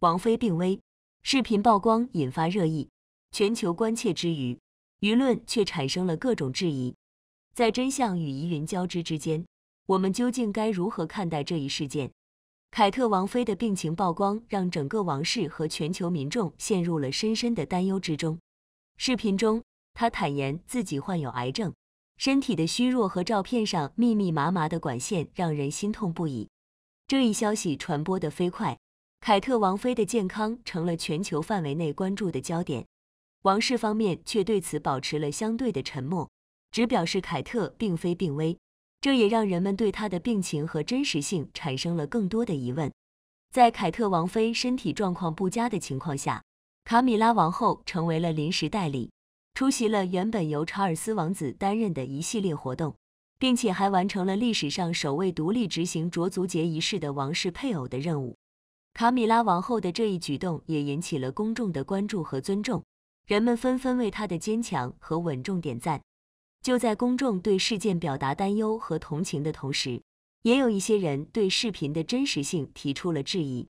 王菲病危，视频曝光引发热议，全球关切之余，舆论却产生了各种质疑。在真相与疑云交织之间，我们究竟该如何看待这一事件？凯特王妃的病情曝光，让整个王室和全球民众陷入了深深的担忧之中。视频中，她坦言自己患有癌症，身体的虚弱和照片上密密麻麻的管线让人心痛不已。这一消息传播得飞快。凯特王妃的健康成了全球范围内关注的焦点，王室方面却对此保持了相对的沉默，只表示凯特并非病危，这也让人们对她的病情和真实性产生了更多的疑问。在凯特王妃身体状况不佳的情况下，卡米拉王后成为了临时代理，出席了原本由查尔斯王子担任的一系列活动，并且还完成了历史上首位独立执行着足节仪式的王室配偶的任务。卡米拉王后的这一举动也引起了公众的关注和尊重，人们纷纷为她的坚强和稳重点赞。就在公众对事件表达担忧和同情的同时，也有一些人对视频的真实性提出了质疑。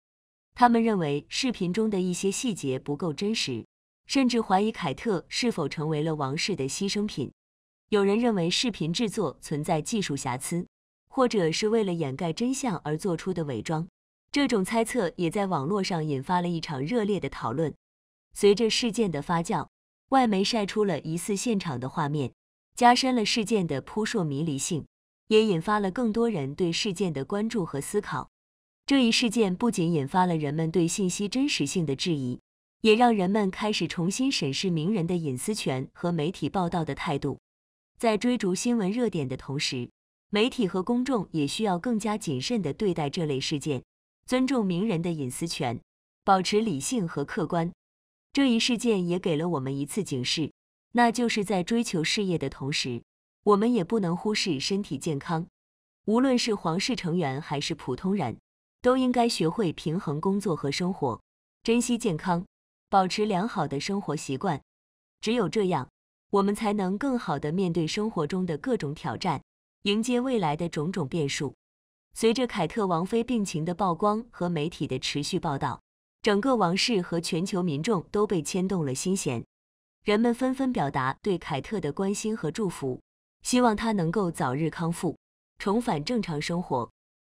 他们认为视频中的一些细节不够真实，甚至怀疑凯特是否成为了王室的牺牲品。有人认为视频制作存在技术瑕疵，或者是为了掩盖真相而做出的伪装。这种猜测也在网络上引发了一场热烈的讨论。随着事件的发酵，外媒晒出了疑似现场的画面，加深了事件的扑朔迷离性，也引发了更多人对事件的关注和思考。这一事件不仅引发了人们对信息真实性的质疑，也让人们开始重新审视名人的隐私权和媒体报道的态度。在追逐新闻热点的同时，媒体和公众也需要更加谨慎的对待这类事件。尊重名人的隐私权，保持理性和客观。这一事件也给了我们一次警示，那就是在追求事业的同时，我们也不能忽视身体健康。无论是皇室成员还是普通人，都应该学会平衡工作和生活，珍惜健康，保持良好的生活习惯。只有这样，我们才能更好地面对生活中的各种挑战，迎接未来的种种变数。随着凯特王妃病情的曝光和媒体的持续报道，整个王室和全球民众都被牵动了心弦，人们纷纷表达对凯特的关心和祝福，希望她能够早日康复，重返正常生活。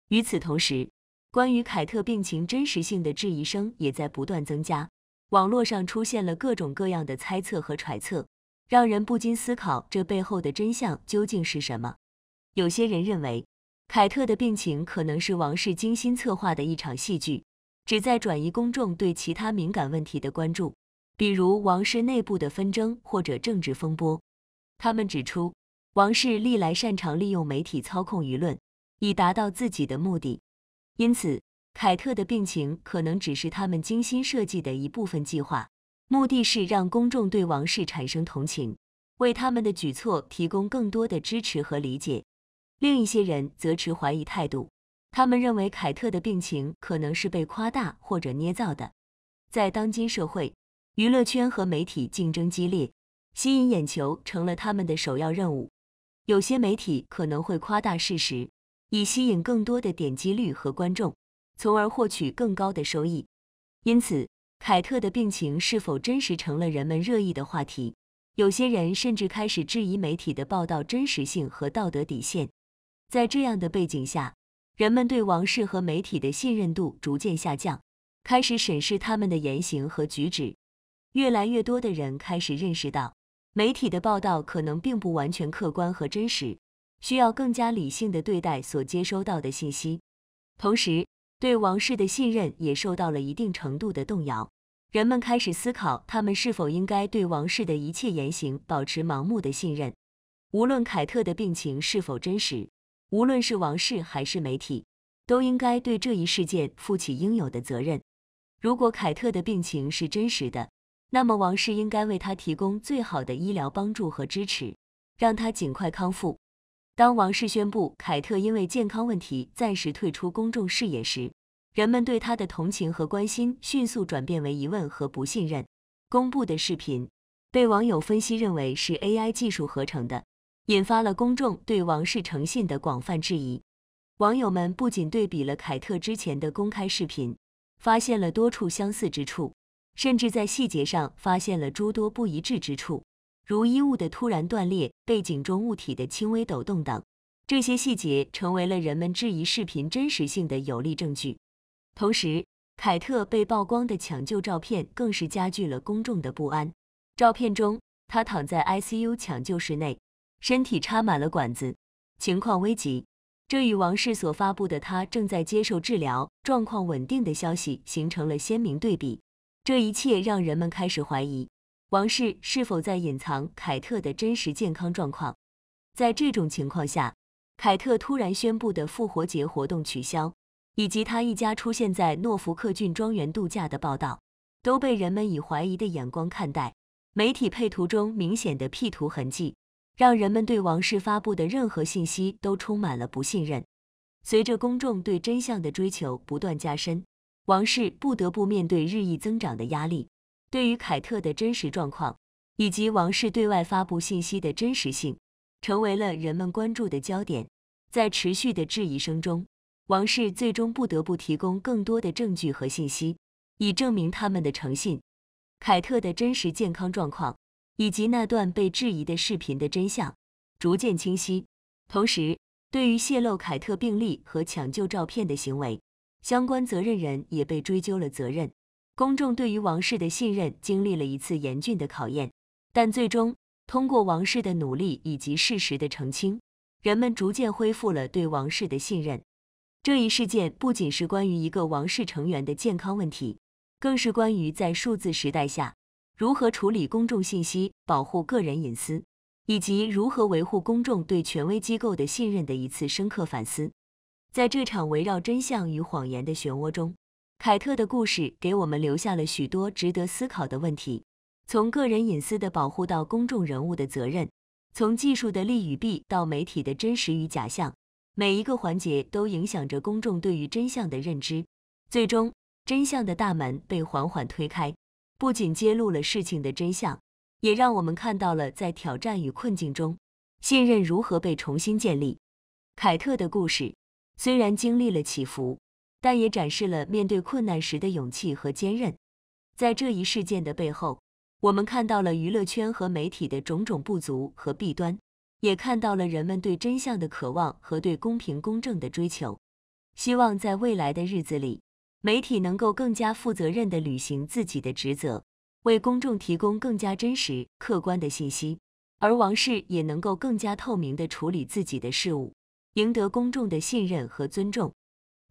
与此同时，关于凯特病情真实性的质疑声也在不断增加，网络上出现了各种各样的猜测和揣测，让人不禁思考这背后的真相究竟是什么。有些人认为。凯特的病情可能是王室精心策划的一场戏剧，旨在转移公众对其他敏感问题的关注，比如王室内部的纷争或者政治风波。他们指出，王室历来擅长利用媒体操控舆论，以达到自己的目的。因此，凯特的病情可能只是他们精心设计的一部分计划，目的是让公众对王室产生同情，为他们的举措提供更多的支持和理解。另一些人则持怀疑态度，他们认为凯特的病情可能是被夸大或者捏造的。在当今社会，娱乐圈和媒体竞争激烈，吸引眼球成了他们的首要任务。有些媒体可能会夸大事实，以吸引更多的点击率和观众，从而获取更高的收益。因此，凯特的病情是否真实成了人们热议的话题。有些人甚至开始质疑媒体的报道真实性和道德底线。在这样的背景下，人们对王室和媒体的信任度逐渐下降，开始审视他们的言行和举止。越来越多的人开始认识到，媒体的报道可能并不完全客观和真实，需要更加理性的对待所接收到的信息。同时，对王室的信任也受到了一定程度的动摇。人们开始思考，他们是否应该对王室的一切言行保持盲目的信任，无论凯特的病情是否真实。无论是王室还是媒体，都应该对这一事件负起应有的责任。如果凯特的病情是真实的，那么王室应该为他提供最好的医疗帮助和支持，让他尽快康复。当王室宣布凯特因为健康问题暂时退出公众视野时，人们对他的同情和关心迅速转变为疑问和不信任。公布的视频被网友分析认为是 AI 技术合成的。引发了公众对王室诚信的广泛质疑。网友们不仅对比了凯特之前的公开视频，发现了多处相似之处，甚至在细节上发现了诸多不一致之处，如衣物的突然断裂、背景中物体的轻微抖动等。这些细节成为了人们质疑视频真实性的有力证据。同时，凯特被曝光的抢救照片更是加剧了公众的不安。照片中，她躺在 ICU 抢救室内。身体插满了管子，情况危急。这与王室所发布的“他正在接受治疗，状况稳定”的消息形成了鲜明对比。这一切让人们开始怀疑，王室是否在隐藏凯特的真实健康状况。在这种情况下，凯特突然宣布的复活节活动取消，以及他一家出现在诺福克郡庄园度假的报道，都被人们以怀疑的眼光看待。媒体配图中明显的 P 图痕迹。让人们对王室发布的任何信息都充满了不信任。随着公众对真相的追求不断加深，王室不得不面对日益增长的压力。对于凯特的真实状况以及王室对外发布信息的真实性，成为了人们关注的焦点。在持续的质疑声中，王室最终不得不提供更多的证据和信息，以证明他们的诚信。凯特的真实健康状况。以及那段被质疑的视频的真相逐渐清晰，同时，对于泄露凯特病历和抢救照片的行为，相关责任人也被追究了责任。公众对于王室的信任经历了一次严峻的考验，但最终通过王室的努力以及事实的澄清，人们逐渐恢复了对王室的信任。这一事件不仅是关于一个王室成员的健康问题，更是关于在数字时代下。如何处理公众信息、保护个人隐私，以及如何维护公众对权威机构的信任的一次深刻反思。在这场围绕真相与谎言的漩涡中，凯特的故事给我们留下了许多值得思考的问题。从个人隐私的保护到公众人物的责任，从技术的利与弊到媒体的真实与假象，每一个环节都影响着公众对于真相的认知。最终，真相的大门被缓缓推开。不仅揭露了事情的真相，也让我们看到了在挑战与困境中，信任如何被重新建立。凯特的故事虽然经历了起伏，但也展示了面对困难时的勇气和坚韧。在这一事件的背后，我们看到了娱乐圈和媒体的种种不足和弊端，也看到了人们对真相的渴望和对公平公正的追求。希望在未来的日子里，媒体能够更加负责任地履行自己的职责，为公众提供更加真实、客观的信息；而王室也能够更加透明地处理自己的事务，赢得公众的信任和尊重。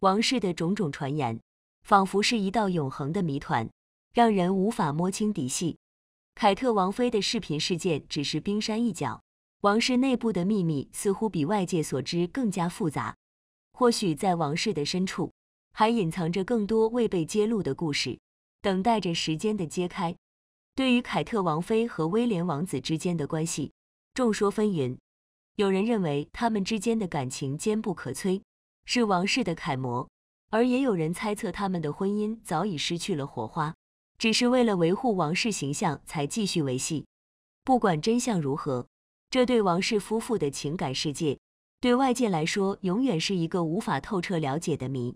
王室的种种传言，仿佛是一道永恒的谜团，让人无法摸清底细。凯特王妃的视频事件只是冰山一角，王室内部的秘密似乎比外界所知更加复杂。或许在王室的深处。还隐藏着更多未被揭露的故事，等待着时间的揭开。对于凯特王妃和威廉王子之间的关系，众说纷纭。有人认为他们之间的感情坚不可摧，是王室的楷模；而也有人猜测他们的婚姻早已失去了火花，只是为了维护王室形象才继续维系。不管真相如何，这对王室夫妇的情感世界，对外界来说永远是一个无法透彻了解的谜。